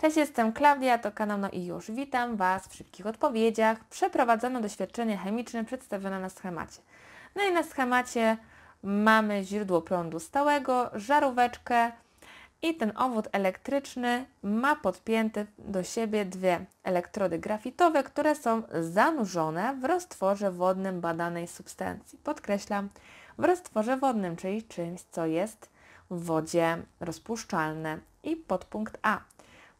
Cześć, jestem Klaudia, to kanał No i już. Witam Was w szybkich odpowiedziach. Przeprowadzono doświadczenie chemiczne przedstawione na schemacie. No i na schemacie mamy źródło prądu stałego, żaróweczkę i ten owód elektryczny ma podpięte do siebie dwie elektrody grafitowe, które są zanurzone w roztworze wodnym badanej substancji. Podkreślam, w roztworze wodnym, czyli czymś, co jest w wodzie rozpuszczalne. I podpunkt A.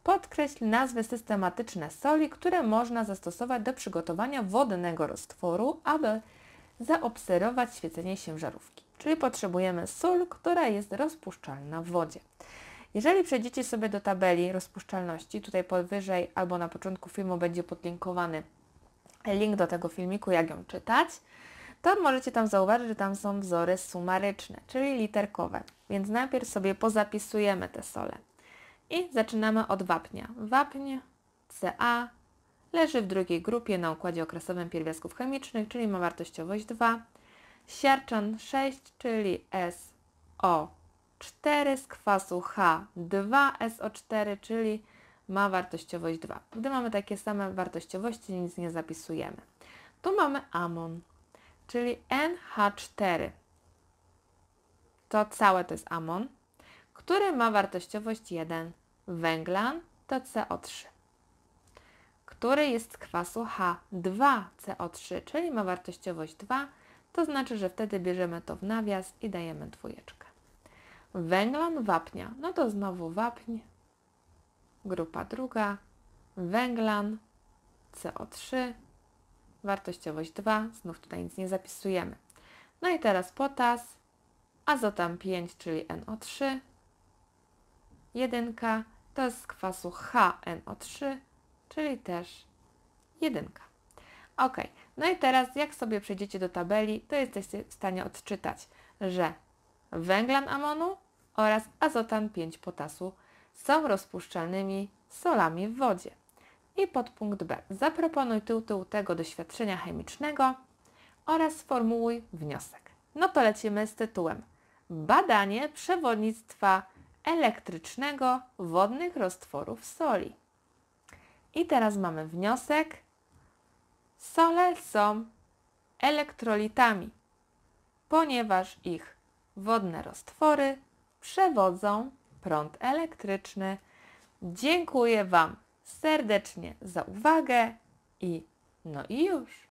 Podkreśl nazwy systematyczne soli, które można zastosować do przygotowania wodnego roztworu, aby zaobserwować świecenie się żarówki. Czyli potrzebujemy sól, która jest rozpuszczalna w wodzie. Jeżeli przejdziecie sobie do tabeli rozpuszczalności, tutaj powyżej albo na początku filmu będzie podlinkowany link do tego filmiku, jak ją czytać, to możecie tam zauważyć, że tam są wzory sumaryczne, czyli literkowe. Więc najpierw sobie pozapisujemy te sole. I zaczynamy od wapnia. Wapń Ca leży w drugiej grupie na układzie okresowym pierwiastków chemicznych, czyli ma wartościowość 2. Siarczan 6, czyli SO4 z kwasu H2SO4, czyli ma wartościowość 2. Gdy mamy takie same wartościowości, nic nie zapisujemy. Tu mamy amon, czyli NH4. To całe to jest amon który ma wartościowość 1. Węglan to CO3, który jest z kwasu H2CO3, czyli ma wartościowość 2, to znaczy, że wtedy bierzemy to w nawias i dajemy dwójeczkę. Węglan wapnia, no to znowu wapń, grupa druga, węglan, CO3, wartościowość 2, znów tutaj nic nie zapisujemy. No i teraz potas, azotam 5, czyli NO3, 1 to jest z kwasu HNO3, czyli też jedynka. Ok, no i teraz jak sobie przejdziecie do tabeli, to jesteście w stanie odczytać, że węglan amonu oraz azotan 5 potasu są rozpuszczalnymi solami w wodzie. I podpunkt B. Zaproponuj tytuł tego doświadczenia chemicznego oraz sformułuj wniosek. No to lecimy z tytułem. Badanie przewodnictwa elektrycznego wodnych roztworów soli. I teraz mamy wniosek. Sole są elektrolitami, ponieważ ich wodne roztwory przewodzą prąd elektryczny. Dziękuję Wam serdecznie za uwagę i no i już.